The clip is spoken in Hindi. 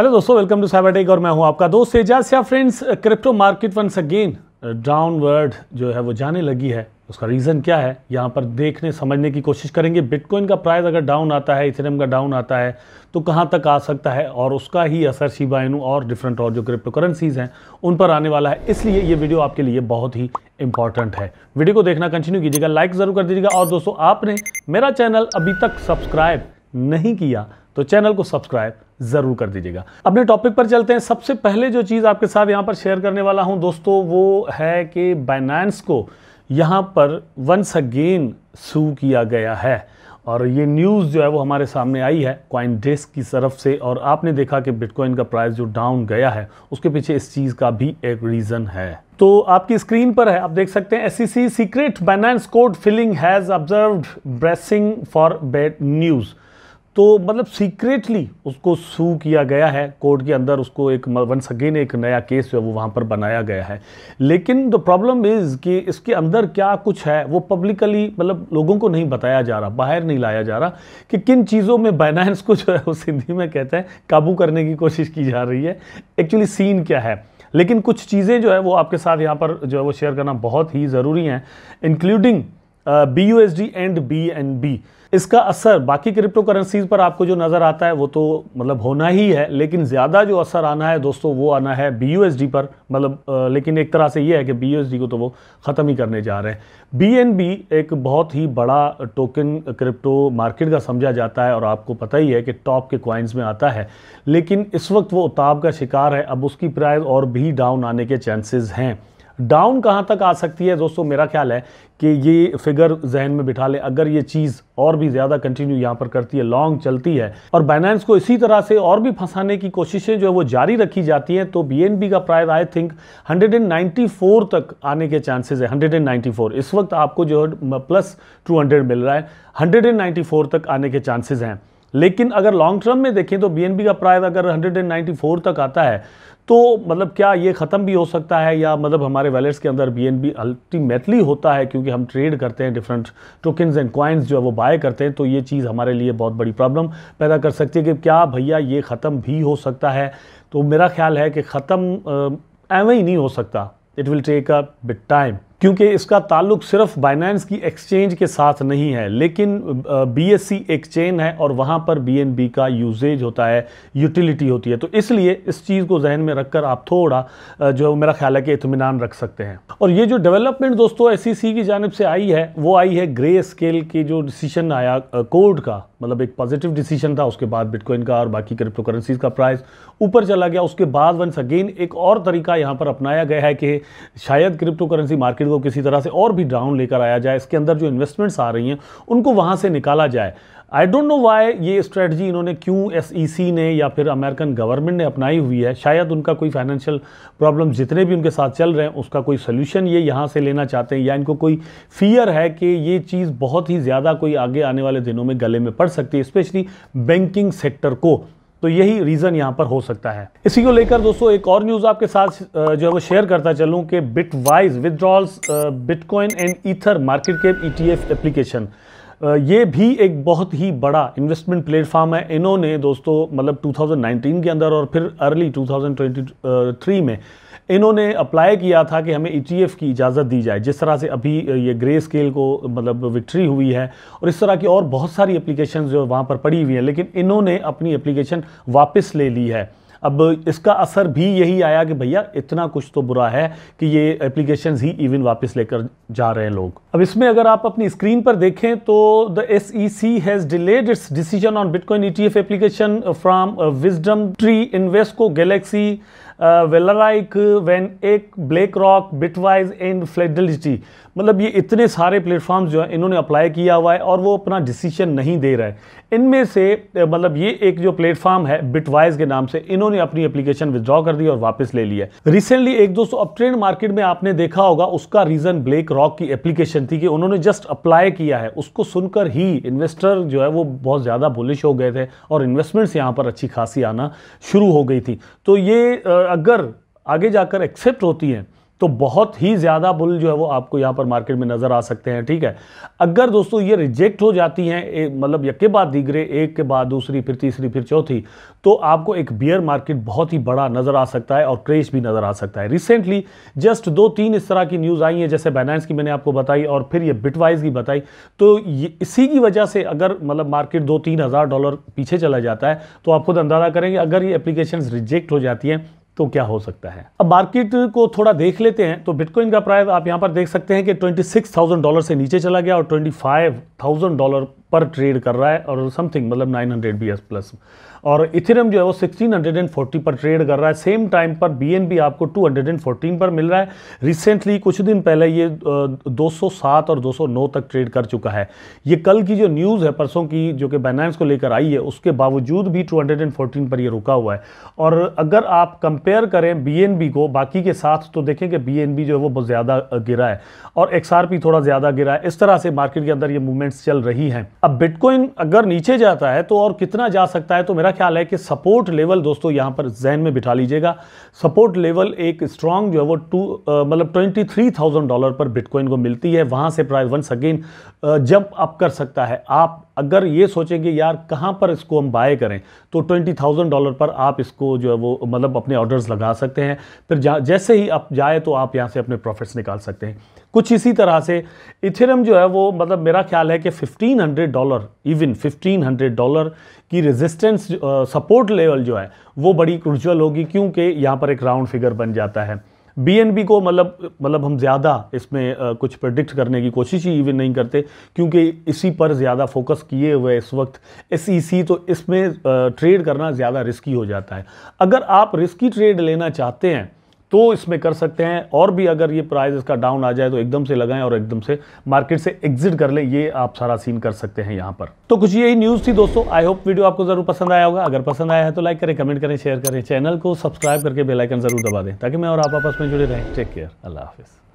हेलो दोस्तों वेलकम टू साइबाटेक और मैं हूं आपका दोस्त एजाज या friends crypto market once again downward जो है वो जाने लगी है उसका रीज़न क्या है यहाँ पर देखने समझने की कोशिश करेंगे बिटकॉइन का प्राइस अगर डाउन आता है इथेरियम का डाउन आता है तो कहाँ तक आ सकता है और उसका ही असर शिबाइनू और डिफरेंट और जो क्रिप्टो करेंसीज़ हैं उन पर आने वाला है इसलिए ये वीडियो आपके लिए बहुत ही इंपॉर्टेंट है वीडियो को देखना कंटिन्यू कीजिएगा लाइक ज़रूर कर दीजिएगा और दोस्तों आपने मेरा चैनल अभी तक सब्सक्राइब नहीं किया तो चैनल को सब्सक्राइब ज़रूर कर दीजिएगा अपने टॉपिक पर चलते हैं सबसे पहले जो चीज़ आपके साथ यहां पर शेयर करने वाला हूं दोस्तों वो है कि बाइनांस को यहां पर वंस अगेन सू किया गया है और ये न्यूज़ जो है वो हमारे सामने आई है क्वाइन डेस्क की तरफ से और आपने देखा कि बिटकॉइन का प्राइस जो डाउन गया है उसके पीछे इस चीज़ का भी एक रीज़न है तो आपकी स्क्रीन पर है आप देख सकते हैं as secret Binance court filing has observe bracing for bad news तो मतलब सीक्रेटली उसको सू किया गया है कोर्ट के अंदर उसको एक वंस अगेन एक नया केस जो है वो वहाँ पर बनाया गया है लेकिन द प्रॉब्लम इज़ कि इसके अंदर क्या कुछ है वो पब्लिकली मतलब लोगों को नहीं बताया जा रहा बाहर नहीं लाया जा रहा कि किन चीज़ों में बाइनांस को जो है वो सिंधी में कहते हैं काबू करने की कोशिश की जा रही है एक्चुअली सीन क्या है लेकिन कुछ चीज़ें जो है वो आपके साथ यहाँ पर जो है वो शेयर करना बहुत ही ज़रूरी हैं including B U S D and B B इसका असर बाकी क्रिप्टो करेंसीज पर आपको जो नज़र आता है वो तो मतलब होना ही है लेकिन ज़्यादा जो असर आना है दोस्तों वो आना है बी पर मतलब लेकिन एक तरह से ये है कि बी को तो वो ख़त्म ही करने जा रहे हैं बी एक बहुत ही बड़ा टोकन क्रिप्टो मार्केट का समझा जाता है और आपको पता ही है कि टॉप के क्वाइंस में आता है लेकिन इस वक्त वो उताब का शिकार है अब उसकी प्राइस और भी डाउन आने के चांसेज़ हैं डाउन कहाँ तक आ सकती है दोस्तों मेरा ख्याल है कि ये फिगर जहन में बिठा ले अगर ये चीज़ और भी ज़्यादा कंटिन्यू यहाँ पर करती है लॉन्ग चलती है और बाइनेंस को इसी तरह से और भी फंसाने की कोशिशें जो है वो जारी रखी जाती हैं तो बी का प्राइस आई थिंक 194 तक आने के चांसेस है 194 इस वक्त आपको जो है प्लस 200 मिल रहा है 194 तक आने के चांसेस हैं लेकिन अगर लॉन्ग टर्म में देखें तो बीएनबी का प्राइस अगर 194 तक आता है तो मतलब क्या ये ख़त्म भी हो सकता है या मतलब हमारे वैलेट्स के अंदर बी एन बी अल्टीमेटली होता है क्योंकि हम ट्रेड करते हैं डिफरेंट टोकन्स एंड कॉइन्स जो है वो बाय करते हैं तो ये चीज़ हमारे लिए बहुत बड़ी प्रॉब्लम पैदा कर सकती है कि क्या भैया ये ख़त्म भी हो सकता है तो मेरा ख्याल है कि ख़त्म एवं ही नहीं हो सकता it will take a bit time क्योंकि इसका ताल्लुक सिर्फ बाइनेंस की एक्सचेंज के साथ नहीं है लेकिन बीएससी e एक चेन है और वहां पर बीएनबी का यूजेज होता है यूटिलिटी होती है तो इसलिए इस चीज़ को जहन में रखकर आप थोड़ा जो मेरा ख्याल है कि इतमान रख सकते हैं और ये जो डेवलपमेंट दोस्तों एस e की जानब से आई है वो आई है ग्रे स्केल की जो डिसीजन आया कोर्ट का मतलब एक पॉजिटिव डिसीजन था उसके बाद बिटकॉइन का और बाकी क्रिप्टो करेंसीज का प्राइस ऊपर चला गया उसके बाद वंस अगेन एक और तरीका यहाँ पर अपनाया गया है कि शायद क्रिप्टो करेंसी मार्केट को किसी तरह से और भी डाउन लेकर आया जाए इसके अंदर जो इन्वेस्टमेंट्स आ रही हैं उनको वहाँ से निकाला जाए आई डोंट नो वाई ये स्ट्रेटजी इन्होंने क्यों एस e ने या फिर अमेरिकन गवर्नमेंट ने अपनाई हुई है शायद उनका कोई फाइनेंशियल प्रॉब्लम जितने भी उनके साथ चल रहे हैं उसका कोई सोल्यूशन ये यहाँ से लेना चाहते हैं या इनको कोई फियर है कि ये चीज़ बहुत ही ज़्यादा कोई आगे आने वाले दिनों में गले में पड़ सकती है स्पेशली बैंकिंग सेक्टर को तो यही रीज़न यहां पर हो सकता है इसी को लेकर दोस्तों एक और न्यूज़ आपके साथ जो है वो शेयर करता चलूं कि Bitwise withdrawals Bitcoin and ether market cap ETF application ये भी एक बहुत ही बड़ा इन्वेस्टमेंट प्लेटफॉर्म है इन्होंने दोस्तों मतलब 2019 के अंदर और फिर अर्ली 2023 में इन्होंने अप्लाई किया था कि हमें ई e की इजाज़त दी जाए जिस तरह से अभी ये ग्रे स्केल को मतलब विक्ट्री हुई है और इस तरह की और बहुत सारी एप्लीकेशन जो वहाँ पर पड़ी हुई हैं लेकिन इन्होंने अपनी एप्लीकेशन वापस ले ली है अब इसका असर भी यही आया कि भैया इतना कुछ तो बुरा है कि ये एप्लीकेशन ही इवन वापस लेकर जा रहे हैं लोग अब इसमें अगर आप अपनी स्क्रीन पर देखें तो the S E C has delayed its decision on Bitcoin E T F application from WisdomTree Invesco Galaxy uh, when Van Blake rock Bitwise and Fidelity. मतलब ये इतने सारे प्लेटफॉर्म्स जो हैं इन्होंने अप्लाई किया हुआ है और वो अपना डिसीजन नहीं दे रहा है इनमें से मतलब ये एक जो प्लेटफॉर्म है बिटवाइज के नाम से इन्होंने अपनी एप्लीकेशन विदड्रॉ कर दी और वापस ले लिया रिसेंटली एक दोस्तों अब ट्रेंड मार्केट में आपने देखा होगा उसका रीजन ब्लैक रॉक की एप्लीकेशन थी कि उन्होंने जस्ट अप्लाई किया है उसको सुनकर ही इन्वेस्टर जो है वो बहुत ज़्यादा बुलिश हो गए थे और इन्वेस्टमेंट्स यहाँ पर अच्छी खासी आना शुरू हो गई थी तो ये अगर आगे जाकर एक्सेप्ट होती हैं तो बहुत ही ज़्यादा बुल जो है वो आपको यहाँ पर मार्केट में नज़र आ सकते हैं ठीक है अगर दोस्तों ये रिजेक्ट हो जाती हैं मतलब यके बाद दिगरे एक के बाद दूसरी फिर तीसरी फिर चौथी तो आपको एक बियर मार्केट बहुत ही बड़ा नज़र आ सकता है और क्रेश भी नज़र आ सकता है रिसेंटली जस्ट दो तीन इस तरह की न्यूज़ आई हैं जैसे बैनांस की मैंने आपको बताई और फिर ये बिटवाइज की बताई तो इसी की वजह से अगर मतलब मार्केट दो तीन हज़ार डॉलर पीछे चला जाता है तो आप खुद अंदाज़ा करेंगे अगर ये एप्लीकेशन रिजेक्ट हो जाती हैं तो क्या हो सकता है अब मार्केट को थोड़ा देख लेते हैं तो बिटकॉइन का प्राइस आप यहां पर देख सकते हैं कि 26,000 डॉलर से नीचे चला गया और 25,000 डॉलर पर ट्रेड कर रहा है और समथिंग मतलब 900 हंड्रेड प्लस और इथेरियम जो है वो 1640 पर ट्रेड कर रहा है सेम टाइम पर बी आपको 214 पर मिल रहा है रिसेंटली कुछ दिन पहले ये 207 और 209 तक ट्रेड कर चुका है ये कल की जो न्यूज़ है परसों की जो कि बाइनांस को लेकर आई है उसके बावजूद भी 214 पर ये रुका हुआ है और अगर आप कंपेयर करें बी को बाकी के साथ तो देखें कि बी जो है वो बहुत ज़्यादा गिरा है और एक्स थोड़ा ज़्यादा गिरा है इस तरह से मार्केट के अंदर ये मूवमेंट्स चल रही हैं अब बिटकॉइन अगर नीचे जाता है तो और कितना जा सकता है तो मेरा मेरा ख्याल है कि सपोर्ट लेवल दोस्तों यहाँ पर जहन में बिठा लीजिएगा सपोर्ट लेवल एक स्ट्रांग जो है वो टू मतलब ट्वेंटी थ्री थाउजेंड डॉलर पर बिटकॉइन को मिलती है वहाँ से price once again jump up कर सकता है आप अगर ये सोचेंगे यार कहाँ पर इसको हम बाय करें तो ट्वेंटी थाउजेंड डॉलर पर आप इसको जो है वो मतलब अपने ऑर्डर्स लगा सकते हैं फिर जैसे ही आप जाए तो आप यहाँ से अपने प्रॉफिट्स निकाल सकते हैं कुछ इसी तरह से इथेरम जो है वो मतलब मेरा ख्याल है कि 1500 डॉलर इवन 1500 डॉलर की रेजिस्टेंस सपोर्ट लेवल जो है वो बड़ी क्रूजल होगी क्योंकि यहाँ पर एक राउंड फिगर बन जाता है बीएनबी को मतलब मतलब हम ज़्यादा इसमें कुछ प्रडिक्ट करने की कोशिश ही इवन नहीं करते क्योंकि इसी पर ज़्यादा फोकस किए हुए इस वक्त एस e तो इसमें ट्रेड करना ज़्यादा रिस्की हो जाता है अगर आप रिस्की ट्रेड लेना चाहते हैं तो इसमें कर सकते हैं और भी अगर ये प्राइस इसका डाउन आ जाए तो एकदम से लगाएं और एकदम से मार्केट से एग्जिट कर लें ये आप सारा सीन कर सकते हैं यहाँ पर तो कुछ यही न्यूज़ थी दोस्तों आई होप वीडियो आपको जरूर पसंद आया होगा अगर पसंद आया है तो लाइक करें कमेंट करें शेयर करें चैनल को सब्सक्राइब करके बेलाइकन जरूर दबा दें ताकि मैं और आप आपस में जुड़े रहें टेक केयर अल्लाह हाफिज़